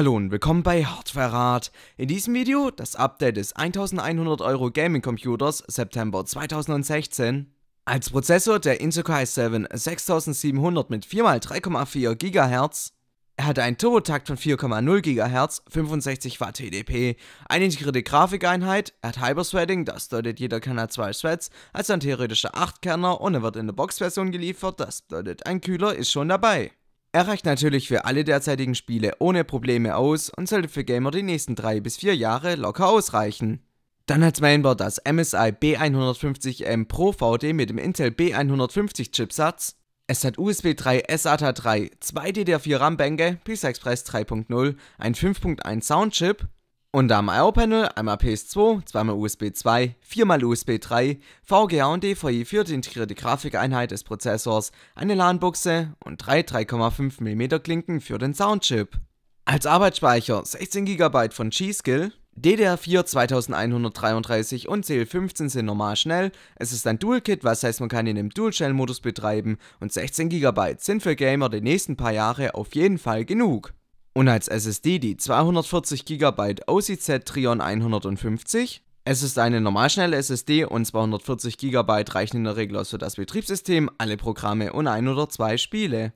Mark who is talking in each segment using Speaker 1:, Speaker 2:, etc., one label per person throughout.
Speaker 1: hallo und willkommen bei Hardverrat. In diesem Video das Update des 1100 Euro Gaming Computers September 2016. Als Prozessor der Intel Core i7 6700 mit 4x3,4 GHz. Er hat einen Turbotakt von 4,0 GHz, 65 Watt TDP, eine integrierte Grafikeinheit, er hat hyper das bedeutet jeder kann hat zwei Threads, also ein theoretischer 8-Kerner und er wird in der Box-Version geliefert, das bedeutet ein Kühler ist schon dabei. Er reicht natürlich für alle derzeitigen Spiele ohne Probleme aus und sollte für Gamer die nächsten 3 bis vier Jahre locker ausreichen. Dann hat Mainboard das MSI B150M Pro VD mit dem Intel B150 Chipsatz. Es hat USB 3 SATA 3, 2 DDR4 RAM-Bänke, PCI Express 3.0, ein 5.1 Soundchip und am I.O.-Panel einmal PS2, zweimal USB 2, viermal USB 3, VGA und DVI für die integrierte Grafikeinheit des Prozessors, eine LAN-Buchse und drei 3,5 mm Klinken für den Soundchip. Als Arbeitsspeicher 16 GB von G-Skill, DDR4 2133 und CL15 sind normal schnell, es ist ein Dual-Kit, was heißt man kann ihn im Dual-Shell-Modus betreiben und 16 GB sind für Gamer die nächsten paar Jahre auf jeden Fall genug. Und als SSD die 240 GB OCZ Trion 150. Es ist eine normalschnelle SSD und 240 GB reichen in der Regel aus für das Betriebssystem, alle Programme und ein oder zwei Spiele.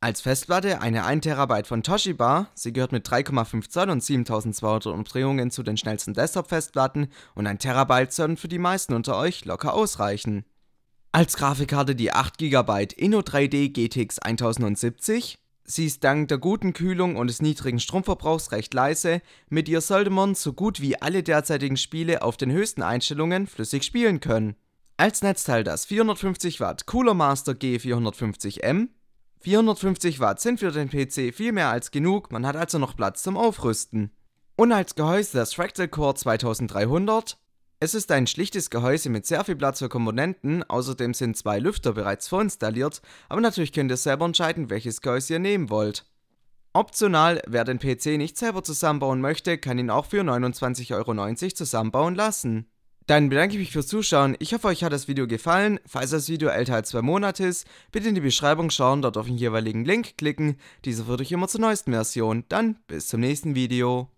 Speaker 1: Als Festplatte eine 1 TB von Toshiba, sie gehört mit 3,5 Zoll und 7200 Umdrehungen zu den schnellsten Desktop-Festplatten und 1 TB sollten für die meisten unter euch locker ausreichen. Als Grafikkarte die 8 GB Inno3D GTX 1070, Sie ist dank der guten Kühlung und des niedrigen Stromverbrauchs recht leise, mit ihr sollte man so gut wie alle derzeitigen Spiele auf den höchsten Einstellungen flüssig spielen können. Als Netzteil das 450 Watt Cooler Master G450M. 450 Watt sind für den PC viel mehr als genug, man hat also noch Platz zum Aufrüsten. Und als Gehäuse das Fractal Core 2300, es ist ein schlichtes Gehäuse mit sehr viel Platz für Komponenten, außerdem sind zwei Lüfter bereits vorinstalliert, aber natürlich könnt ihr selber entscheiden, welches Gehäuse ihr nehmen wollt. Optional, wer den PC nicht selber zusammenbauen möchte, kann ihn auch für 29,90 Euro zusammenbauen lassen. Dann bedanke ich mich fürs Zuschauen, ich hoffe euch hat das Video gefallen, falls das Video älter als zwei Monate ist, bitte in die Beschreibung schauen, dort auf den jeweiligen Link klicken, dieser führt euch immer zur neuesten Version, dann bis zum nächsten Video.